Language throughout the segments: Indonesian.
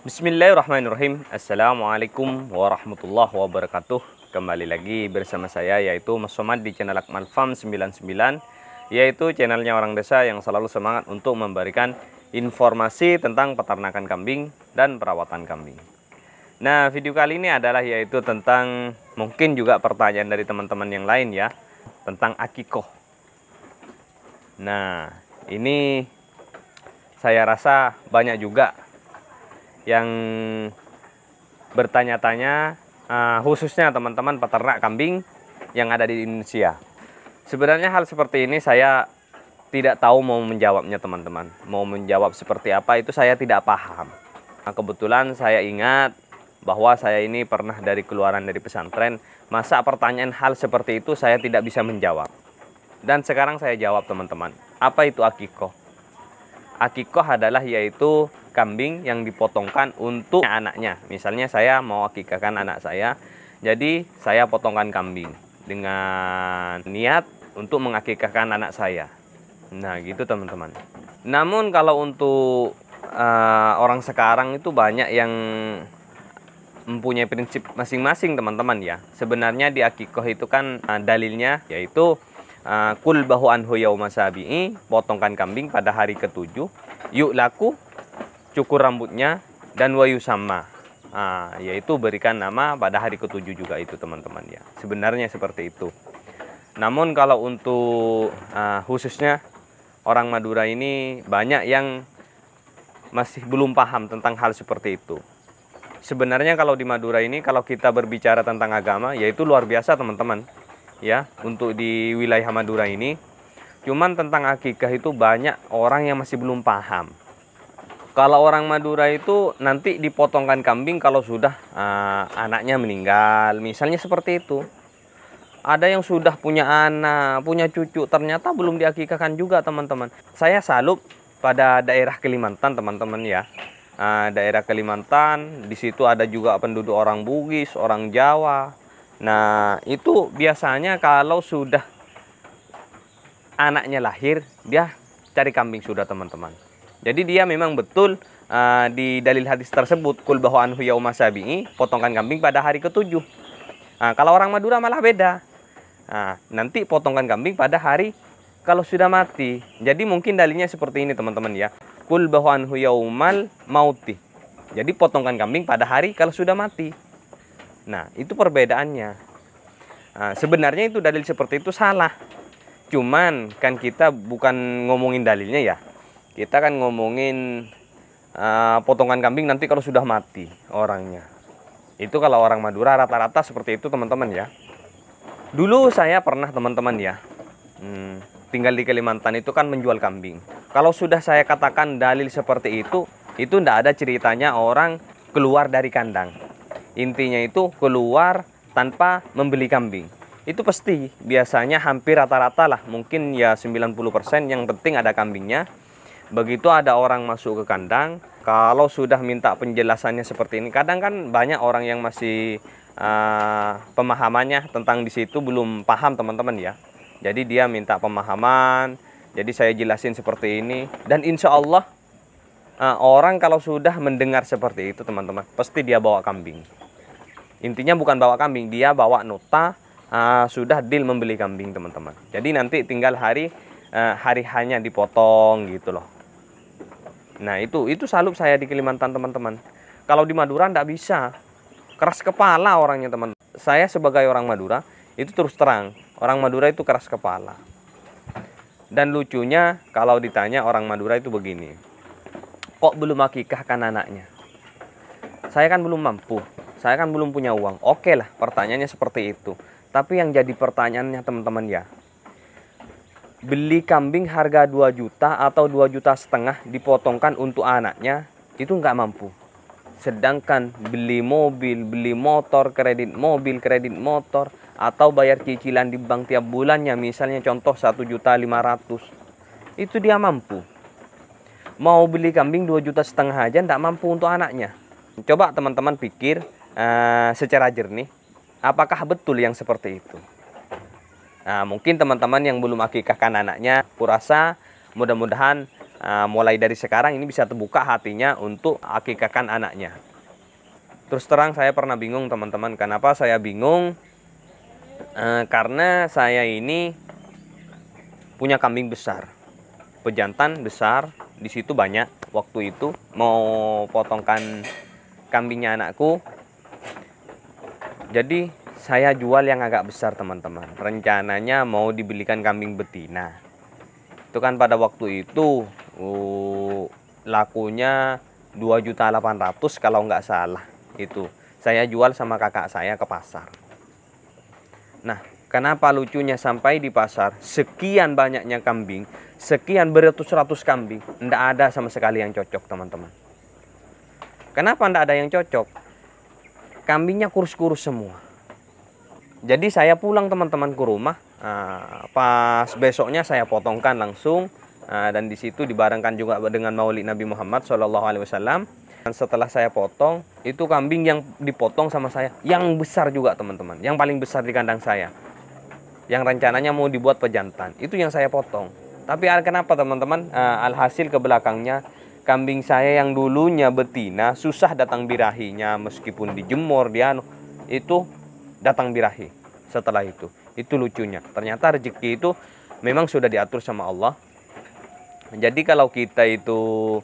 Bismillahirrahmanirrahim Assalamualaikum warahmatullahi wabarakatuh Kembali lagi bersama saya yaitu Mas Somad di channel Akmal Farm 99 Yaitu channelnya orang desa yang selalu semangat untuk memberikan informasi tentang peternakan kambing dan perawatan kambing Nah video kali ini adalah yaitu tentang mungkin juga pertanyaan dari teman-teman yang lain ya Tentang akiko. Nah ini saya rasa banyak juga yang bertanya-tanya uh, khususnya teman-teman peternak kambing yang ada di Indonesia. Sebenarnya hal seperti ini saya tidak tahu mau menjawabnya teman-teman. Mau menjawab seperti apa itu saya tidak paham. Nah, kebetulan saya ingat bahwa saya ini pernah dari keluaran dari pesantren, masa pertanyaan hal seperti itu saya tidak bisa menjawab. Dan sekarang saya jawab teman-teman, apa itu akikoh? Akikoh adalah yaitu kambing yang dipotongkan untuk anaknya. Misalnya saya mau akikahkan anak saya, jadi saya potongkan kambing dengan niat untuk mengakikahkan anak saya. Nah, gitu teman-teman. Namun kalau untuk uh, orang sekarang itu banyak yang mempunyai prinsip masing-masing teman-teman ya. Sebenarnya di akikah itu kan uh, dalilnya yaitu kul eh, bahu anhu yauma sabi'i, potongkan kambing pada hari ketujuh, yuk laku cukur rambutnya dan wayu nah, yaitu berikan nama pada hari ketujuh juga itu teman-teman ya sebenarnya seperti itu namun kalau untuk uh, khususnya orang Madura ini banyak yang masih belum paham tentang hal seperti itu sebenarnya kalau di Madura ini kalau kita berbicara tentang agama yaitu luar biasa teman-teman ya untuk di wilayah Madura ini cuman tentang akikah itu banyak orang yang masih belum paham kalau orang Madura itu nanti dipotongkan kambing kalau sudah uh, anaknya meninggal, misalnya seperti itu. Ada yang sudah punya anak, punya cucu, ternyata belum diakikahkan juga teman-teman. Saya salut pada daerah Kalimantan teman-teman ya. Uh, daerah Kalimantan, di situ ada juga penduduk orang Bugis, orang Jawa. Nah itu biasanya kalau sudah anaknya lahir, dia cari kambing sudah teman-teman. Jadi dia memang betul uh, di dalil hadis tersebut kul bahwa anhu yauma sabi'i, potongkan kambing pada hari ketujuh. Nah, kalau orang Madura malah beda. Nah, nanti potongkan kambing pada hari kalau sudah mati. Jadi mungkin dalilnya seperti ini teman-teman ya. Kul bahwa anhu yaumal mauti. Jadi potongkan kambing pada hari kalau sudah mati. Nah, itu perbedaannya. Nah, sebenarnya itu dalil seperti itu salah. Cuman kan kita bukan ngomongin dalilnya ya kita kan ngomongin uh, potongan kambing nanti kalau sudah mati orangnya. Itu kalau orang Madura rata-rata seperti itu teman-teman ya. Dulu saya pernah teman-teman ya, hmm, tinggal di Kalimantan itu kan menjual kambing. Kalau sudah saya katakan dalil seperti itu, itu tidak ada ceritanya orang keluar dari kandang. Intinya itu keluar tanpa membeli kambing. Itu pasti biasanya hampir rata-rata lah, mungkin ya 90% yang penting ada kambingnya, Begitu ada orang masuk ke kandang, kalau sudah minta penjelasannya seperti ini, kadang kan banyak orang yang masih uh, pemahamannya tentang di situ belum paham teman-teman ya. Jadi dia minta pemahaman, jadi saya jelasin seperti ini dan insya Allah uh, orang kalau sudah mendengar seperti itu teman-teman, pasti dia bawa kambing. Intinya bukan bawa kambing, dia bawa nota uh, sudah deal membeli kambing teman-teman. Jadi nanti tinggal hari uh, hari hanya dipotong gitu loh Nah itu itu salut saya di Kalimantan teman-teman. Kalau di Madura tidak bisa, keras kepala orangnya teman. Saya sebagai orang Madura itu terus terang orang Madura itu keras kepala. Dan lucunya kalau ditanya orang Madura itu begini, kok belum akikahkan anaknya? Saya kan belum mampu, saya kan belum punya uang. Oke lah pertanyaannya seperti itu. Tapi yang jadi pertanyaannya teman-teman ya, beli kambing harga 2 juta atau 2 juta setengah dipotongkan untuk anaknya itu nggak mampu sedangkan beli mobil beli motor kredit mobil kredit motor atau bayar cicilan di bank tiap bulannya misalnya contoh 1 juta 500 itu dia mampu mau beli kambing 2 juta setengah aja nggak mampu untuk anaknya coba teman-teman pikir uh, secara jernih apakah betul yang seperti itu Nah, mungkin teman-teman yang belum akikahkan anaknya, kurasa mudah-mudahan uh, mulai dari sekarang ini bisa terbuka hatinya untuk akikahkan anaknya. Terus terang saya pernah bingung teman-teman, kenapa saya bingung? Uh, karena saya ini punya kambing besar, pejantan besar, di situ banyak. Waktu itu mau potongkan kambingnya anakku, jadi saya jual yang agak besar teman-teman rencananya mau dibelikan kambing betina nah, itu kan pada waktu itu uh, lakunya 2.800 kalau nggak salah itu saya jual sama kakak saya ke pasar nah kenapa lucunya sampai di pasar sekian banyaknya kambing sekian beratus-ratus kambing ndak ada sama sekali yang cocok teman-teman kenapa ndak ada yang cocok kambingnya kurus-kurus semua jadi saya pulang teman-teman ke rumah ah, pas besoknya saya potongkan langsung ah, dan di situ dibarengkan juga dengan Maulid Nabi Muhammad saw. dan setelah saya potong itu kambing yang dipotong sama saya yang besar juga teman-teman yang paling besar di kandang saya yang rencananya mau dibuat pejantan itu yang saya potong tapi ah, kenapa teman-teman uh, alhasil ke belakangnya kambing saya yang dulunya betina susah datang birahinya meskipun dijemur dia itu datang birahi setelah itu. Itu lucunya. Ternyata rezeki itu memang sudah diatur sama Allah. Jadi kalau kita itu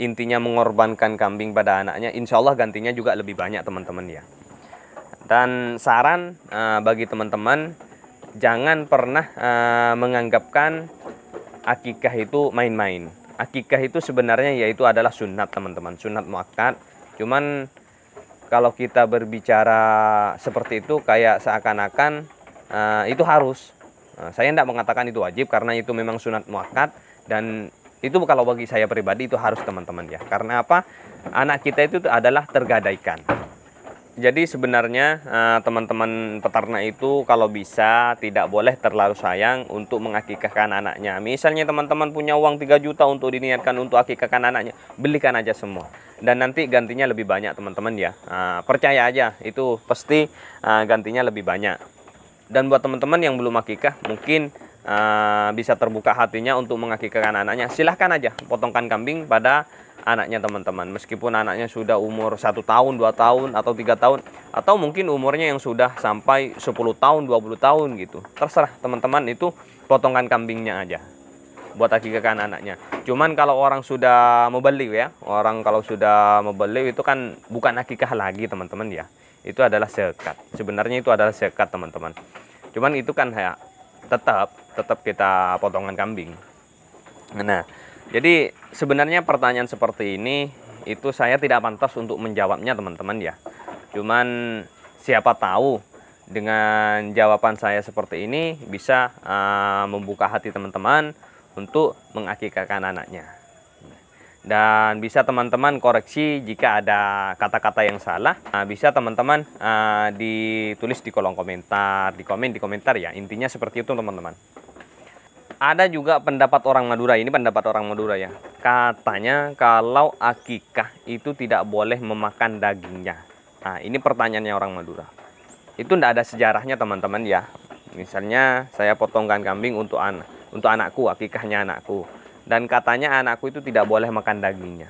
intinya mengorbankan kambing pada anaknya, insya Allah gantinya juga lebih banyak teman-teman ya. Dan saran uh, bagi teman-teman, jangan pernah uh, menganggapkan akikah itu main-main. Akikah itu sebenarnya yaitu adalah sunat teman-teman, sunat muakkad. Cuman kalau kita berbicara seperti itu kayak seakan-akan uh, itu harus. Uh, saya tidak mengatakan itu wajib karena itu memang sunat muakat dan itu kalau bagi saya pribadi itu harus teman-teman ya. Karena apa? Anak kita itu adalah tergadaikan jadi sebenarnya eh, teman-teman peternak itu kalau bisa tidak boleh terlalu sayang untuk mengakikahkan anaknya. Misalnya teman-teman punya uang 3 juta untuk diniatkan untuk akikahkan anaknya, belikan aja semua. Dan nanti gantinya lebih banyak teman-teman ya. Eh, percaya aja, itu pasti eh, gantinya lebih banyak. Dan buat teman-teman yang belum akikah, mungkin uh, bisa terbuka hatinya untuk mengakikahkan anaknya silahkan aja potongkan kambing pada anaknya teman-teman meskipun anaknya sudah umur satu tahun dua tahun atau tiga tahun atau mungkin umurnya yang sudah sampai 10 tahun 20 tahun gitu terserah teman-teman itu potongkan kambingnya aja buat akikahkan anaknya cuman kalau orang sudah mau beli ya orang kalau sudah mau beli itu kan bukan akikah lagi teman-teman ya itu adalah sekat sebenarnya itu adalah sekat teman-teman cuman itu kan ya tetap tetap kita potongan kambing. Nah, jadi sebenarnya pertanyaan seperti ini itu saya tidak pantas untuk menjawabnya teman-teman ya. Cuman siapa tahu dengan jawaban saya seperti ini bisa uh, membuka hati teman-teman untuk mengakikahkan anaknya dan bisa teman-teman koreksi jika ada kata-kata yang salah nah, bisa teman-teman uh, ditulis di kolom komentar di komen di komentar ya intinya seperti itu teman-teman ada juga pendapat orang Madura ini pendapat orang Madura ya katanya kalau akikah itu tidak boleh memakan dagingnya nah ini pertanyaannya orang Madura itu tidak ada sejarahnya teman-teman ya misalnya saya potongkan kambing untuk anak untuk anakku akikahnya anakku dan katanya anakku itu tidak boleh makan dagingnya.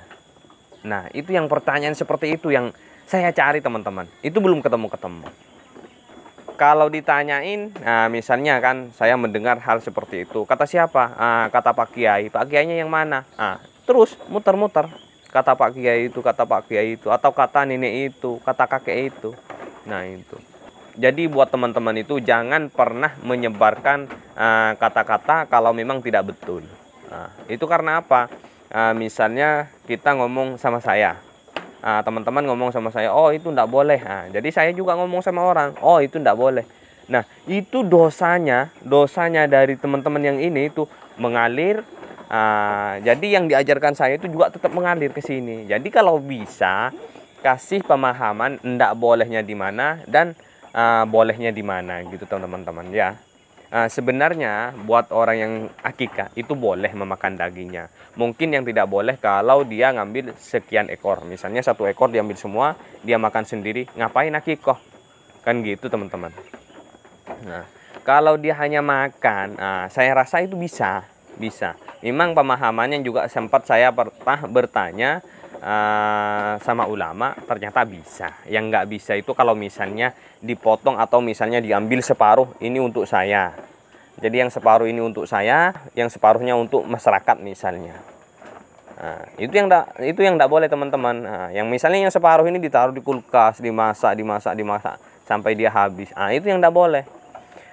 Nah, itu yang pertanyaan seperti itu yang saya cari teman-teman. Itu belum ketemu-ketemu. Kalau ditanyain, nah misalnya kan saya mendengar hal seperti itu. Kata siapa? Ah, kata Pak Kiai. Pak Kiainya yang mana? Ah, terus muter-muter. Kata Pak Kiai itu, kata Pak Kiai itu, atau kata nenek itu, kata kakek itu. Nah itu. Jadi buat teman-teman itu jangan pernah menyebarkan ah, kata-kata uh, kata -kata kalau memang tidak betul. Nah, itu karena apa? Nah, misalnya kita ngomong sama saya, nah, teman-teman ngomong sama saya, oh itu tidak boleh. Nah, jadi saya juga ngomong sama orang, oh itu tidak boleh. Nah itu dosanya, dosanya dari teman-teman yang ini itu mengalir. Nah, jadi yang diajarkan saya itu juga tetap mengalir ke sini. Jadi kalau bisa kasih pemahaman tidak bolehnya di mana dan uh, bolehnya di mana gitu teman-teman ya. Ah, sebenarnya buat orang yang akikah itu boleh memakan dagingnya. Mungkin yang tidak boleh kalau dia ngambil sekian ekor. Misalnya satu ekor diambil semua, dia makan sendiri. Ngapain akikoh? Kan gitu teman-teman. Nah, kalau dia hanya makan, nah, saya rasa itu bisa, bisa. Memang pemahamannya juga sempat saya pernah bertanya Eh, sama ulama ternyata bisa. Yang nggak bisa itu kalau misalnya dipotong atau misalnya diambil separuh ini untuk saya. Jadi yang separuh ini untuk saya, yang separuhnya untuk masyarakat misalnya. Nah, itu yang da, itu yang tidak boleh teman-teman. Nah, yang misalnya yang separuh ini ditaruh di kulkas, dimasak, dimasak, dimasak sampai dia habis. Nah, itu yang tidak boleh.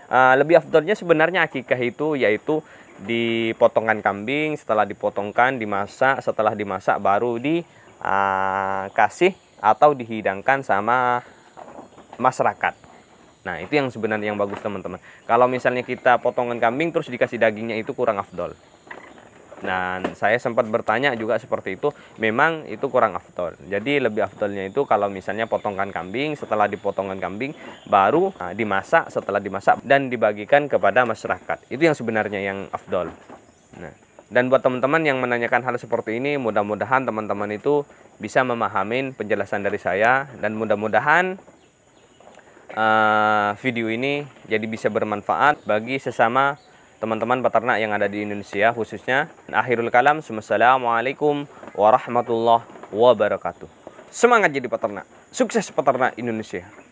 Uh, lebih afdolnya sebenarnya akikah itu yaitu dipotongan kambing, setelah dipotongkan dimasak, setelah dimasak baru dikasih ah, uh, atau dihidangkan sama masyarakat. Nah, itu yang sebenarnya yang bagus teman-teman. Kalau misalnya kita potongan kambing terus dikasih dagingnya itu kurang afdol. Dan saya sempat bertanya juga seperti itu, memang itu kurang afdol. Jadi lebih afdolnya itu kalau misalnya potongkan kambing, setelah dipotongkan kambing baru nah, dimasak, setelah dimasak dan dibagikan kepada masyarakat. Itu yang sebenarnya yang afdol. Nah, dan buat teman-teman yang menanyakan hal seperti ini, mudah-mudahan teman-teman itu bisa memahami penjelasan dari saya dan mudah-mudahan uh, video ini jadi bisa bermanfaat bagi sesama teman-teman peternak yang ada di Indonesia khususnya. Akhirul kalam, Assalamualaikum warahmatullahi wabarakatuh. Semangat jadi peternak, sukses peternak Indonesia.